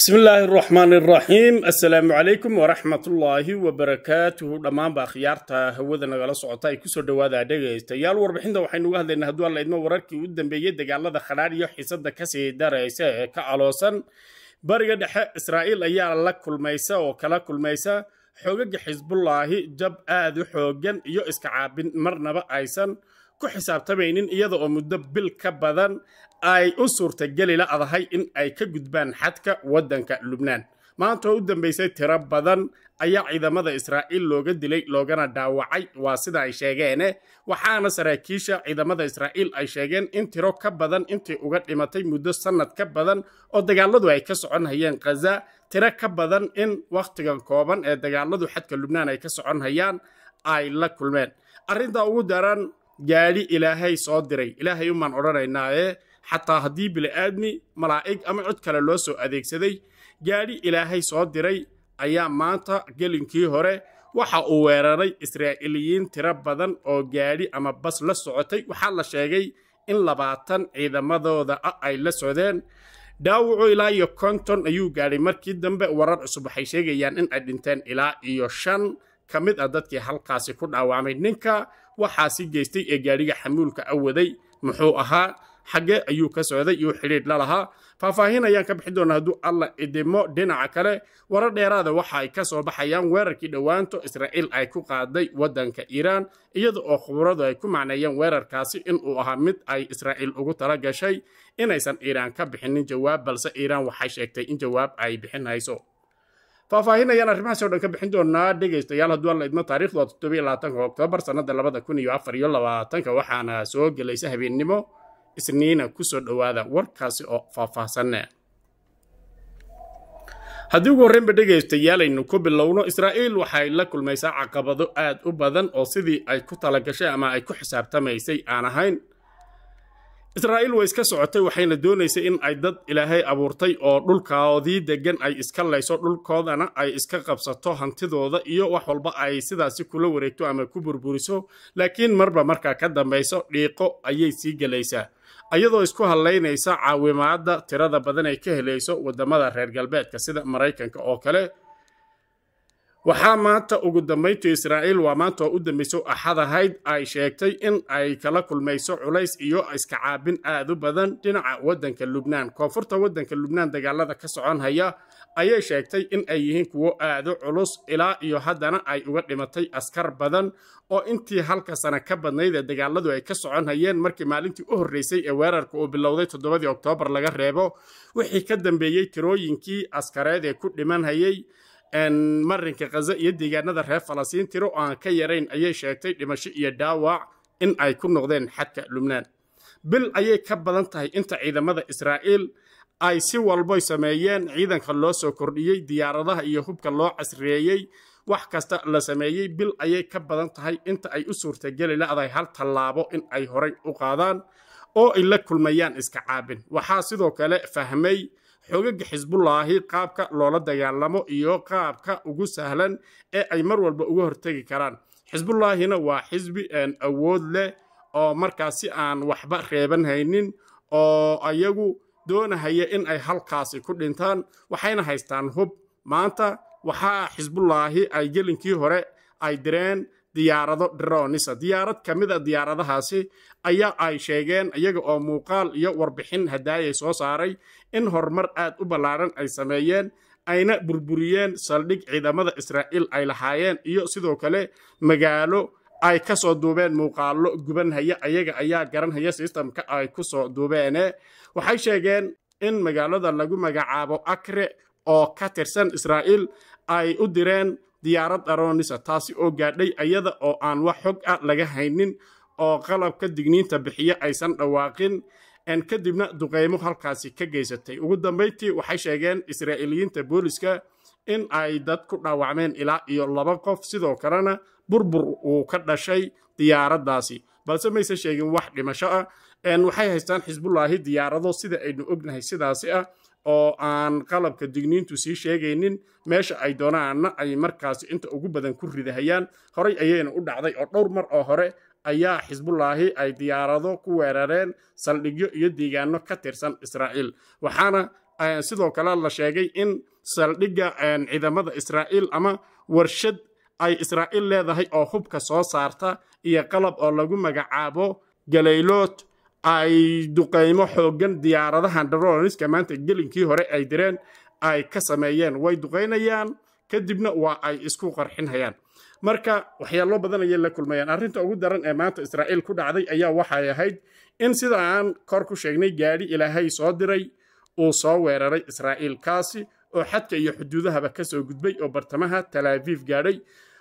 bismi illaahi araxmaan araxiim assalaamu calaykum waraxmatullaahi wabarakaatuhu dhammaanba akhyaarta hawada nagala socota ay kusoo dhowaadaa dhegaystayaal warbixinta waxaynu uga hadlaynaa hadduu aan laydmo wararkii u dambeeyey dagaalada khadhaadh iyo xisada kasii daraysa ee ka aloosan bariga dhexe israa'iil ayaa la kulmaysa oo kala kulmaysa xoogaga xisbullaahi jab aad u xooggan iyo iska caabin marnaba aysan ku xisaabtamaynin iyada oo muddo bil ka badan ay u suurtageli la'dahay in ay ka gudbaan xadka waddanka lubnaan maanta oo u dambaysay tiro badan ayaa ciidamada israa'iil looga dilay loogana dhaawacay waa sida ay sheegeene waxaana saraakiisha ciidamada israa'iil ay sheegeen in tiro ka badan intii uga dhimatay muddo sannad ka badan oo dagaaladu ay ka soconhayeen khaza tiro ka badan in wakhtigan kooban ee dagaaladu xadka lubnaan ay ka soconhayaan ay la kulmeen arrintaa ugu daran gaadhi ilaahay soo diray ilaahay umaan odhanaynaaye xataa haddii bili'aadmi malaa'ig ama cod kale loo soo adeegsaday gaadhi ilaahay soo diray ayaa maanta gelinkii hore waxa uu weeraray israa'iiliyiin tiro badan oo gaadhi ama bas la socotay waxaa la sheegay in labaatan ciidamadooda ah ay la socdeen dhaawucu ilaa iyo konton ayuu gaadhay markii dambe warar cusub waxay sheegayaan in ay dhinteen ilaa iyo shan ka mid ah dadkii halkaasi ku dhaawacmay ninka waxaasi geystay ee gaadhiga xamuulka awaday muxuu ahaa xaggee ayuu ka socday iyo xidhiidh la lahaa faahfaahin ayaan ka bixi doonaa hadduu alla idimo dhinaca kale warar dheeraada waxa ay ka soo baxayaan weerarkii dhowaanto israa'iil ay ku qaaday waddanka iiraan iyada oo khuburadu ay ku macneeyeen weerarkaasi inuu ahaa mid ay israa'iil ugu tala gashay inaysan iiraan ka bixinin jawaab balse iiraan waxay sheegtay in jawaab ay bixin faahfaahinayaan arrimahaasi o dhan ka bixin doonaa dhegaystayaal hadduu alla idmo taarikhdu waa toddobaiyo labaatanka oktoobar sannada labada kun iyo afar iyo labaatanka waxaana soo gelaysa habeennimo isniina ku soo dhowaada warkaasi oo faahfaahsanne haddii ugu horreynba dhegaystayaal aynu ku bilowno israa'iil waxay la kulmaysaa caqabado aad u badan oo sidii ay ku tala gashay ama ay ku xisaabtamaysay aan ahayn israa'iil way iska socotay waxayna doonaysay in ay dad ilaahay abuurtay oo dhulkoodii deggan ay iska layso dhulkoodana ay iska qabsato hantidooda iyo wax walba ay sidaasi kula wareegto ama ku burburiso laakiin marba markaa ka dambayso dhiiqo ayay sii gelaysaa ayadoo isku hadlaynaysa caawimaadda tirada badan ay ka helayso waddamada reer galbeedka sida maraykanka oo kale waxaa maanta ugu dambayntu israa'iil waa maanta oo u dambayso axad ahayd ay sheegtay in ay kala kulmayso culays iyo iska caabin aad u badan dhinaca waddanka lubnaan koonfurta waddanka lubnaan dagaalada ka soconhaya ayay sheegtay in ay yihiin kuwo aadu culus ilaa iyo haddana ay uga dhimatay askar badan oo intii halka sana ka badnayd ee dagaaladu ay ka soconhayeen markii maalintii u horreysay ee weerarka uu bilowday toddobadii oktoobar laga reebo wixii ka dambeeyey tirooyinkii askareed ee ku dhiman hayay marinka khaza iyo deegaanada reer falastiin tiro oo aan ka yarayn ayay sheegtay dhimasho iyo dhaawac in ay ku noqdeen xadka lubnaan bil ayay ka badan tahay inta ciidamada israa'iil ay si walboy sameeyeen ciidanka loo soo kordhiyey diyaaradaha iyo hubka loo casriyeeyey wax kasta la sameeyey bil ayay ka badan tahay inta ay u suurtageli la'dahay hal tallaabo in ay horay u qaadaan oo ay la kulmayaan iska caabin waxaa sidoo kale fahmay xoogagga xisbullaahi qaabka loola dagaalamo iyo qaabka ugu sahlan ee ay mar walba uga hortegi karaan xisbullaahina waa xisbi awood leh oo markaas si aan waxba reeban haynin oo ayagu doonahaya in ay halkaasi ku dhintaan waxayna haystaan hub maanta waxaa xisbullaahi ay gelinkii hore ay direen diyaarado dronisa diyaarad ka mid a ah diyaaradahaasi ayaa ay sheegeen iyaga oo muuqaal iyo warbixin hadaayay soo saaray in horumar aad u ballaaran ay sameeyeen ayna burburiyeen saldhig ciidamada israa'iil ay lahaayeen iyo sidoo kale magaalo ay ka soo duubeen muuqaallo gubanhaya ayaga ayaa garanhaya sistamka ay ku soo duubeene waxay sheegeen in magaalada lagu magacaabo akre oo ka tirsan israa'iil ay u direen diyaarad aroonisa ah. taasi oo gaadhay ayada oo aan wax xog a ah laga haynin oo qalabka digniinta bixiya aysan dhawaaqin kadibna duqaymo halkaasi ka geysatay ugu dambayntii waxay sheegeen israa'iiliyiinta booliska in ay dad ku dhaawacmeen ilaa iyo laba qof sidoo kalena burbur uu ka dhashay diyaaraddaasi balse maysan sheegin wax dhimasho ah waxay haystaan xisbullaahi diyaarado sida aynu ognahay sidaasi ah oo aan qalabka digniintu sii sheegaynin meesha ay doonaanna ay markaasi inta ugu badan ku ridahayaan horay ayayna u dhacday oo dhowr mar oo hore ayaa xisbullaahi ay diyaarado ku weerareen saldhigyo iyo deegaano ka tirsan israa'iil waxaana eh, sidoo kale la sheegay in saldhigga eh, ciidamada israa'iil ama warshad ay israa'iil leedahay oo hubka soo saarta iyo qalab oo lagu magacaabo galaylood ay duqaymo xooggan diyaaradahan daroloniska maanta gelinkii hore ay direen ay ka sameeyeen way duqaynayaan kadibna waa ay isku qarxinhayaan marka waxyaalo badan ayay la kulmayaan arrinta ugu daran ee maanta israa'iil ku dhacday ayaa waxay ahayd in sida aan kor ku sheegnay gaadhi ilaahay soo diray uu soo weeraray israa'iil kaasi oo xadka iyo xuduudahaba ka soo gudbay oo bartamaha talaafif gaadhay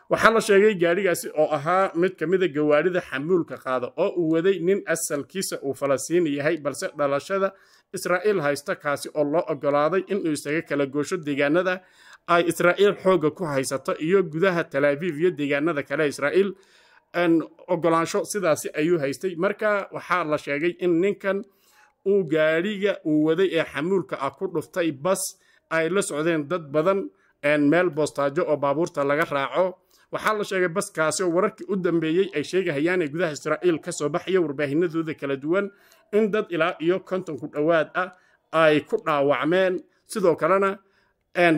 waxaa la sheegay gaadhigaasi oo ahaa mid ka mida ah gawaarida xamuulka qaada oo uu waday nin asalkiisa uu falastiin yahay balse dhalashada israa'iil haysta kaasi oo loo ogolaaday inuu isaga kala goosho deegaanada ay israa'iil xoogga ku haysato iyo gudaha talaabiib iyo deegaanada kale israa'iil ogolaansho sidaasi ayuu haystay marka waxaa la sheegay in ninkan uu gaadhiga uu waday ee xamuulka ah ku dhuftay bas ay la socdeen dad badan meel boostaajo oo baabuurta laga raaco waxaa la sheegay baskaasi oo wararkii u dambeeyey ay sheegahayaan ee gudaha israa'iil ka soo baxaya warbaahinadooda kala duwan in dad ilaa iyo konton ku dhowaad ah ay ku dhaawacmeen sidoo kalena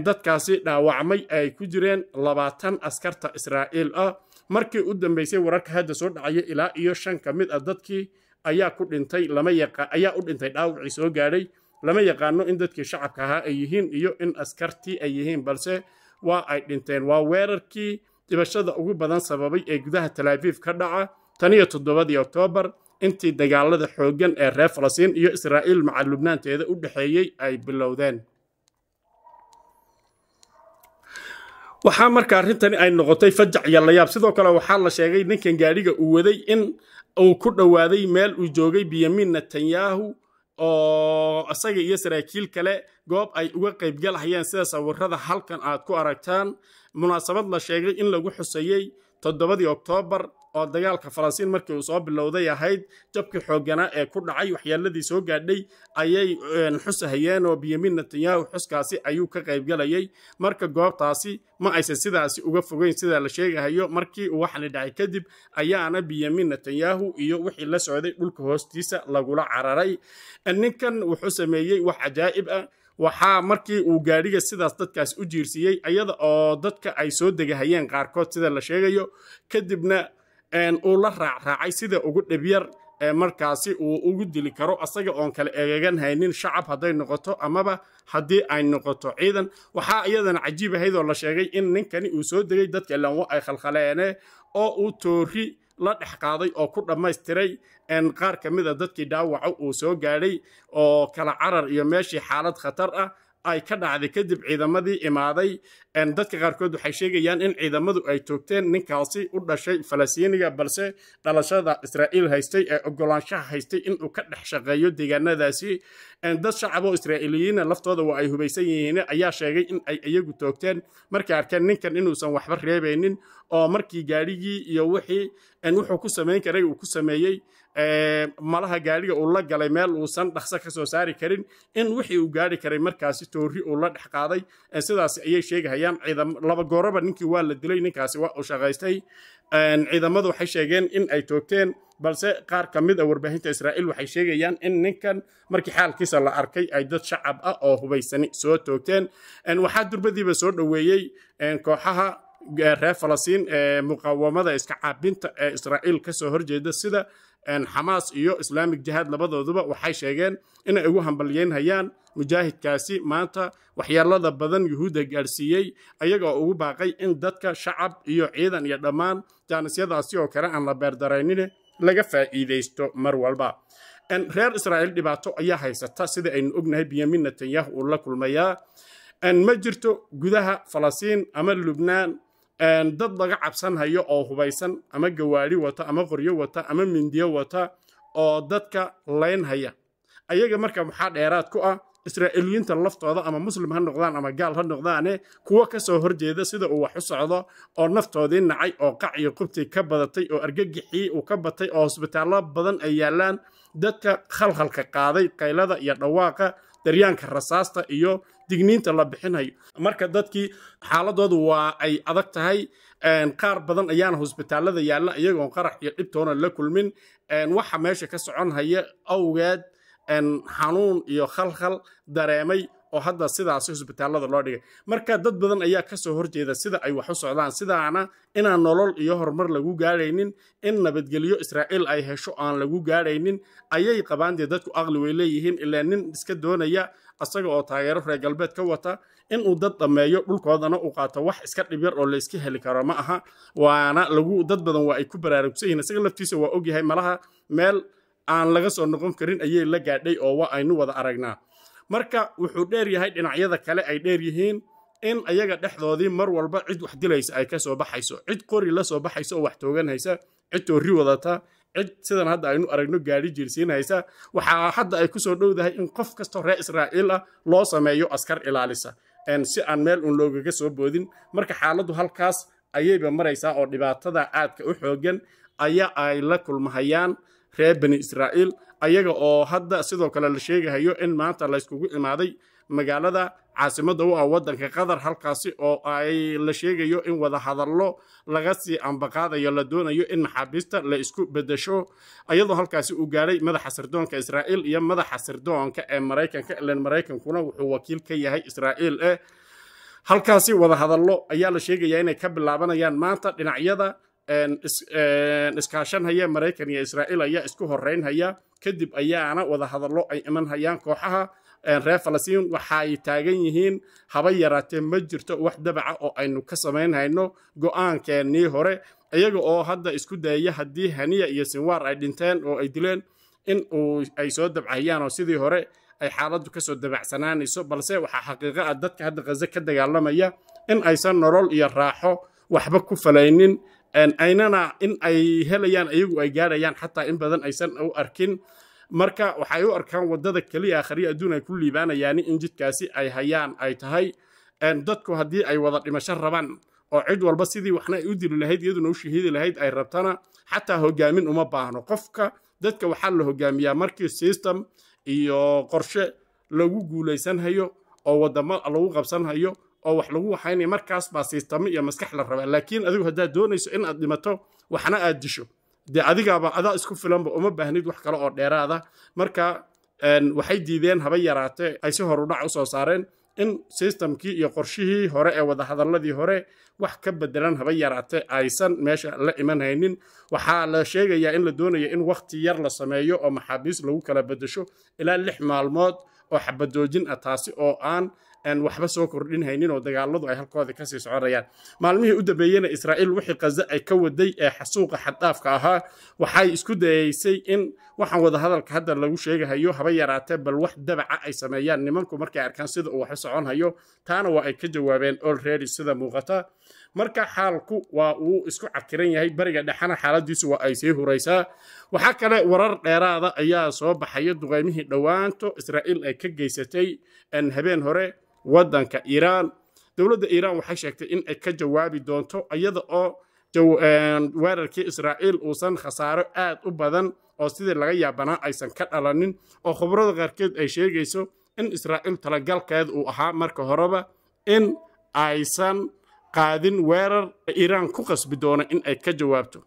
dadkaasi dhaawacmay ay ku jireen labaatan askarta israa'iil ah markii u dambeysay wararka hadda soo dhacaya ilaa iyo shan ka mid ah dadkii ayaa ku dhintay ayaa u dhintay dhaawacii soo gaadhay lama yaqaano in dadkii shacabka ahaa ay yihiin iyo in askartii ay yihiin balse waa ay dhinteen waa weerarkii dhibashada ugu badan sababay ee gudaha talaabiif ka dhaca tan iyo toddobadii oktoobar intii dagaalada xooggan ee reer falastiin iyo israa'iil maca lubnaanteeda u dhexeeyey ay bilowdeen waxaa marka arrintani ay noqotay fajac iyo layaab sidoo kale waxaa la sheegay ninkan gaadhiga uu waday in uu ku dhowaaday meel uu joogay benyamin netanyahu oo isaga iyo saraakiil kale goob ay uga qaybgalhayeen sida sawirada halkan aad ku aragtaan munaasabad la sheegay in lagu xuseeyey toddobadii oktoobar oo dagaalka falastiin markii uu soo bilowday ahayd jabkii xoogganaa ee ku dhacay waxyeelladii soo gaadhay ayay xusahayeen oo benyamin netanyahu xuskaasi ayuu ka qaybgalayay marka goobtaasi ma aysan sidaasi uga fogeyn sidaa la sheegahayo markii uu waxani dhacay kadib ayaana benyamin netanyahu iyo wixii la socday dhulka hoostiisa lagula cararay ninkan wuxuu sameeyey wax cajaa'ib ah waxaa markii uu gaadhiga sidaas dadkaas u jiirsiiyey iyada oo dadka ay soo degahayeen qaarkood sida la sheegayo kadibna uu la raacraacay sida ugu dhibyar markaasi uu ugu dili karo asaga oon kale egegan haynin shacab hadday noqoto amaba haddii ay noqoto ciidan waxaa iyadana cajiib ahayd oo la sheegay in ninkani uu soo degay dadka ilaan wa ay khalkhaleene oo uu toori la dhex qaaday oo ku dhammaystiray qaar ka mida dadkii dhaawaca uu soo gaadhay oo kala carar iyo meeshii xaalad khatar ah ay ka dhacday kadib ciidamadii imaaday dadka qaarkood waxay sheegayaan in ciidamadu ay toogteen ninkaasi u dhashay falastiiniga balse dhalashada israa'iil haystay ee ogolaanshaha haystay inuu ka dhex shaqeeyo deegaanadaasi dad shacab oo israa'iiliyiina laftooda waa ay hubaysan yihiin ayaa sheegay in ay iyagu toogteen markay arkeen ninkan inuusan waxba reebaynin oo markii gaadhigii iyo wixii wuxuu ku samayn karay uu ku sameeyey malaha gaadhiga uu la galay meel uusan dhaqso kasoo saari karin in wixii uu gaari karay markaasi toori uu la dhex qaaday sidaas ayay sheegahayaan laba gooraba ninkii waa la dilay ninkaasi waa uu shaqaystay ciidamadu waxay sheegeen in ay toogteen balse qaar ka mid a warbaahinta israa'iil waxay sheegayaan in ninkan markii xaalkiisa la arkay ay dad shacab ah oo hubaysani soo toogteen waxaa durbadiiba soo dhoweeyey kooxaha reer falastiin ee muqaawamada iska caabinta ee israa'iil kasoo soo horjeeda sida xamaas iyo islaamig jihaad labadooduba waxay sheegeen inay ugu hambalyeynhayaan mujaahidkaasi maanta waxyaalada badan yuhuudda gaadhsiiyey ayagoo ugu baaqay in dadka shacab iyo ciidan iyo dhammaan jaanisyadaasi oo kale aan la beerdaraynin laga faa'iidaysto mar walba reer israa'iil dhibaato ayaa haysata sida aynu ognahay benyamin netanyahu uu la kulmayaa ma jirto gudaha falastiin ama lubnaan dad laga cabsan hayo oo hubaysan ama gawaari wata ama qoryo wata ama mindiyo wata oo dadka layn haya ayaga marka maxaa dheeraad ku ah israa'iiliyiinta laftooda ama muslim ha noqdaan ama gaal ha noqdaane kuwo ka soo horjeeda sida uu wax u socdo oo naftoodii nacay oo qac iyo qubtii ka badatay oo argagixii uu ka batay oo hosbitaallo badan ay yaallaan dadka khalkhalka qaaday qaylada iyo dhawaaqa daryaanka rasaasta iyo digniinta la bixinayo marka dadkii xaaladoodu waa ay adag tahay qaar badan ayaana hosbitaalada yaalla iyagoon qarax iyo dhibtoona la kulmin waxa meesha ka soconhaya haya awgeed xanuun iyo khalkhal dareemay oo hadda sidaasi xusbitaalada loo dhigay marka dad badan ayaa kasoo horjeeda sida ay wax u socdaan sidaana inaan nolol iyo horumar lagu gaaraynin in nabadgelyo israa'iil ay hesho aan lagu gaaraynin ayay qabaan dadku aqli way leeyihiin ilaa nin iska doonaya asaga oo taageero reer galbeed ka wata inuu dad dhammeeyo dhulkoodana uu qaato wax iska dhibyar oo layska heli karo ma aha waana lagu dad badan waa ay ku baraarugsan yihin isaga laftiisa waa ogyahay malaha meel aan laga soo noqon karin ayay la gaadhay oo waa aynu wada aragnaa marka wuxuu dheer yahay dhinacyada kale ay dheer yihiin in ayaga dhexdoodii mar walba cid wax dilaysa ay ka soo baxayso cid qori la soo baxayso oo wax toogan haysa cid toori wadata cid sidan hadda aynu aragno gaadhi jiirsiinhaysa waxaa hadda ay kusoo dhowdahay in qof kastoo reer israa'iil ah loo sameeyo askar ilaalisa si aan meel un loogaga soo boodin marka xaaladdu halkaas ayayba maraysaa oo dhibaatada aadka u xoogan ayaa ay la kulmahayaan reer bani israa'iil ayaga oo hadda sidoo kale la sheegahayo in maanta layskugu imaaday magaalada caasimada u ah waddanka qatar halkaasi oo ay la sheegayo in wada hadallo laga sii ambaqaadayo la doonayo in maxaabiista la isku bedesho iyadoo halkaasi uu gaadhay madaxa sirdoonka israa'iil iyo madaxa sirdoonka ee maraykanka ilan maraykankuna wuxuu wakiil ka yahay israa'iil eh halkaasi wada hadallo ayaa la sheegayaa inay ka bilaabanayaan maanta dhinacyada iskaashanhaya maraykan iyo israa'iil ayaa isku horraynhaya kadib ayaana wada hadallo ay iman hayaan kooxaha reer falastiin waxaay taagan yihiin haba yaraatee ma jirto wax dabaca oo aynu ka samaynhayno hayno go'aankeennii hore iyaga oo hadda isku dayaya haddii haniya iyo sinwaar ay dhinteen oo ay dileen in uu ay soo dabcayaan oo sidii hore ay xaaladdu ka soo dabacsanaanayso balse waxaa xaqiiqa ah dadka hadda khaze ka dagaalamaya in aysan nolol iyo raaxo waxba ku falaynin aynana in ay helayaan iyagu ay gaadhayaan xataa in badan aysan u arkin marka waxay u arkaan waddada keliya akhriya adduun ay ku liibaanayaani in jidkaasi ay hayaan ay tahay dadku haddii ay wada dhimasho rabaan oo cid walba sidii waxna ay u dili lahayd iyaduna u shahiidi lahayd ay rabtana xataa hogaamin uma baahno qofka dadka waxaa la hogaamiyaa markii system iyo qorshe lagu guulaysanhayo oo waddamo lagu qabsanhayo oo wax lagu waxaynaya markaas baa siistamo iyo maskax la rabaa laakiin adigu haddaad doonayso in aad dhimato waxna aad disho dee adigaaba adaa isku filanba uma baahnid wax kale oo dheeraada marka waxay diideen haba yaraatee ay si horudhac u soo saareen in systemkii iyo qorshihii hore ee wadahadaladii hore wax ka bedelan haba yaraatee aysan meesha la imanhaynin waxaa la sheegayaa in la doonaya in wakhti yar la sameeyo oo maxaabiis lagu kala bedasho ilaa lix maalmood oo xabadoojin ah taasi oo aan waxba soo kordhinhaynin oo dagaaladu ay halkooda kasii soconayaan maalmihii u dambeeyena israa'iil wixii kaza ay ka waday ee xasuuqa xaddaafka ahaa waxay isku dayaysay in waxaan wadahadalka hadda lagu sheegahayo haba yaraatee bal wax dabaca ay sameeyaan nimanku markay arkaan sida uu waxba soconhayo taana waa ay ka jawaabeen olready sida muuqata marka xaalku waa uu isku cakiran yahay bariga dhexana xaaladiisu waa ay sii huraysaa waxaa kale warar dheeraada ayaa soo baxaya duqaymihii dhowaanto israa'iil ay ka geysatay habeen hore waddanka iiraan dowladda iiraan waxay sheegtay in ay ka jawaabi doonto iyada oo weerarkii israa'iil uusan khasaaro aad u badan oo sidii laga yaabanaa aysan ka dhalanin oo khubrada qaarkeed ay sheegayso in israa'iil talagalkeed uu ahaa marka horeba in aysan qaadin weerar iiraan ku qasbi doono in ay ka jawaabto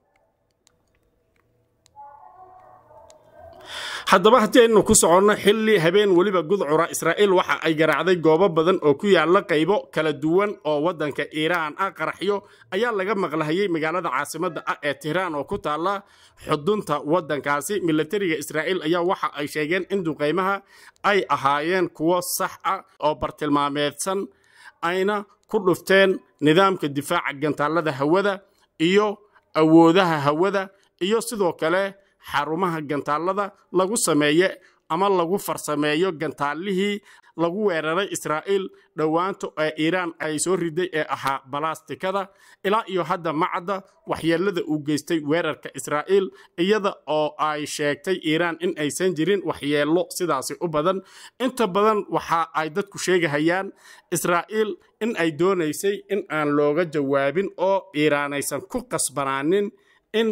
haddaba haddii aynu ku soconno xilli habeen weliba gudcura israa'iil waxa ay garaacday goobo badan oo ku yaalla qaybo kala duwan oo waddanka iiraan ah qaraxyo ayaa laga maqlahayey magaalada caasimadda ah ee tihraan oo ku taalla xudunta waddankaasi milatariga israa'iil ayaa waxa ay sheegeen in duqaymaha ay ahaayeen kuwo sax ah oo bartilmaameedsan ayna ku dhufteen nidaamka difaaca gantaallada hawada iyo awoodaha hawada iyo sidoo kale xarumaha gantaallada lagu sameeye ama lagu farsameeyo gantaalihii lagu weeraray israa'iil dhowaanto ee iiraan ay soo riday ee ahaa balastikada ilaa iyo hadda macadda waxyeellada uu geystay weerarka israa'iil iyada oo ay sheegtay iiraan in aysan jirin waxyeello sidaasi u badan inta badan waxa ay dadku sheegahayaan israa'iil in ay doonaysay in aan looga jawaabin oo iiraan aysan ku qasbanaanin in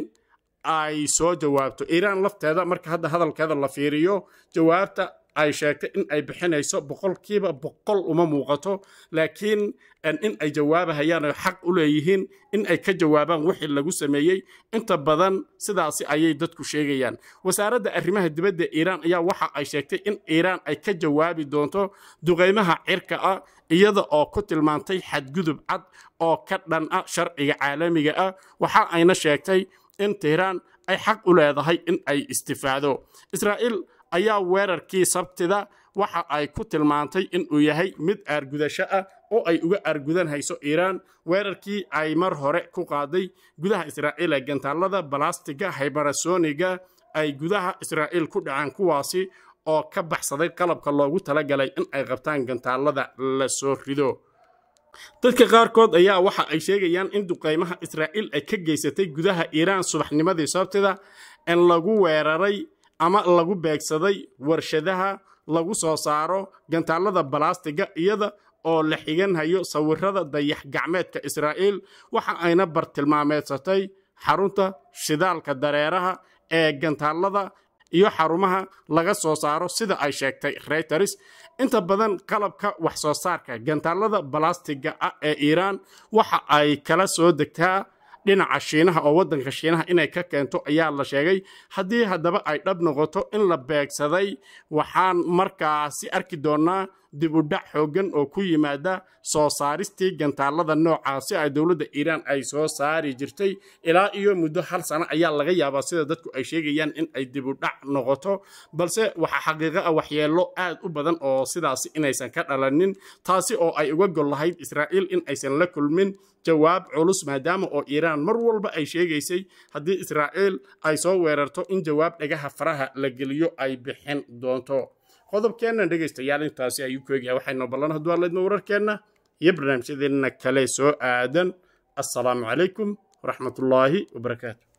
ay soo jawaabto iiraan lafteeda marka hadda hadalkeeda la fiiriyo jawaabta ay sheegtay in ay bixinayso boqolkiiba boqol uma muuqato laakiin in ay jawaabahayaano xaq u leeyihiin in ay ka jawaabaan wixii lagu sameeyey inta badan sidaasi ayay dadku sheegayaan wasaaradda arrimaha dibadda iiraan ayaa waxa ay sheegtay in iiraan ay ka jawaabi doonto duqaymaha cirka ah iyada oo ku tilmaantay xadgudub cad oo ka dhan ah sharciga caalamiga ah waxa ayna sheegtay in tiiraan ay xaq u leedahay in ay istifaado israa'iil ayaa weerarkii sabtida waxa ay ku tilmaantay inuu yahay mid aargudasho ah oo ay uga aargudan hayso iiraan weerarkii ay mar hore ku qaaday gudaha israa'iil ee gantaallada balastiga haybarasoniga ay gudaha israa'iil ku dhacaan kuwaasi oo ka baxsaday qalabka loogu tala galay in ay qabtaan gantaallada la soo rido dadka qaarkood ayaa waxa ay sheegayaan in duqaymaha israa'iil ay ka geysatay gudaha iiraan subaxnimadii sabtida in lagu weeraray ama lagu beegsaday warshadaha lagu soo saaro gantaallada balaastiga iyada oo la xiganhayo sawirada dayax gacmeedka israa'iil waxa ayna bartilmaameedsatay xarunta shidaalka dareeraha ee gantaallada iyo xarumaha laga soo saaro sida ay sheegtay reuters inta badan qalabka wax soo saarka gantaalada balastiga ah ee iiraan waxa ay kala soo degtaa dhinaca shiinaha oo waddanka shiinaha inay ka keento ayaa la sheegay haddii haddaba ay dhab noqoto in la beegsaday waxaan markaasi arki doonnaa dibudhac xooggan oo ku yimaada soo saaristii gantaallada noocaa si ay dowladda iiraan ay soo saari jirtay ilaa iyo muddo hal sano ayaa laga yaabaa sida dadku ay sheegayaan in ay dibudhac noqoto balse waxaa xaqiiqo ah waxyeello aad u badan oo sidaasi inaysan ka dhalanin taasi oo ay uga gollahayd israa'iil in aysan la kulmin jawaab culus maadaama oo iiraan mar walba ay sheegaysay haddii israa'iil ay soo weerarto in jawaab dhagaha faraha la geliyo ay bixin doonto qodobkeenna dhegaystayaal intaasi ayuu ku egyahay waxaynu ballan hadduu hadlaydno wararkeenna iyo barnaamijyadeenna kale soo aadan assalaamu calaykum waraxmatullaahi wabarakaatu